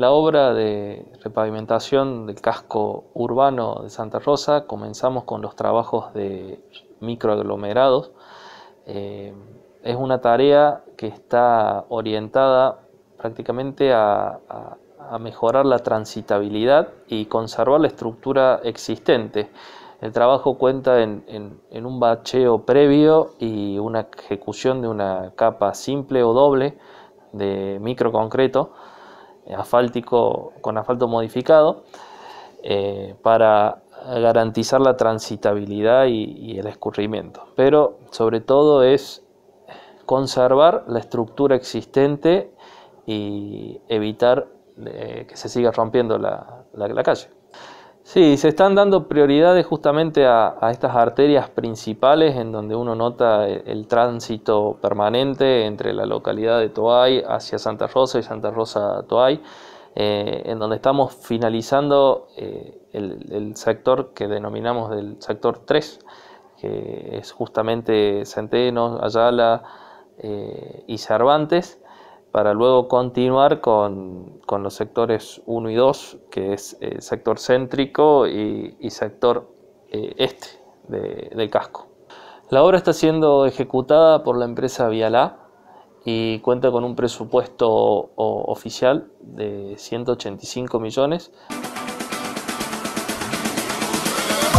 la obra de repavimentación del casco urbano de Santa Rosa comenzamos con los trabajos de microaglomerados. Eh, es una tarea que está orientada prácticamente a, mejorar la transitabilidad y conservar la estructura existente. El trabajo cuenta en, un bacheo previo y una ejecución de una capa simple o doble de microconcreto concreto eh, asfáltico con asfalto modificado eh, para garantizar la transitabilidad y, el escurrimiento. Pero sobre todo es conservar la estructura existente y evitar eh, que se siga rompiendo la calle. Sí, se están dando prioridades justamente a, estas arterias principales en donde uno nota e, el, tránsito permanente entre la localidad de Toay hacia Santa Rosa y Santa Rosa Toay, eh, en donde estamos finalizando eh, el, sector que denominamos del sector 3, que es justamente Centeno, Ayala eh, y Cervantes para luego continuar con, los sectores 1 y 2, que es el eh, sector céntrico y, y sector eh, este de, del casco. La obra está siendo ejecutada por la empresa Vialá y cuenta con un presupuesto oficial de 185 millones.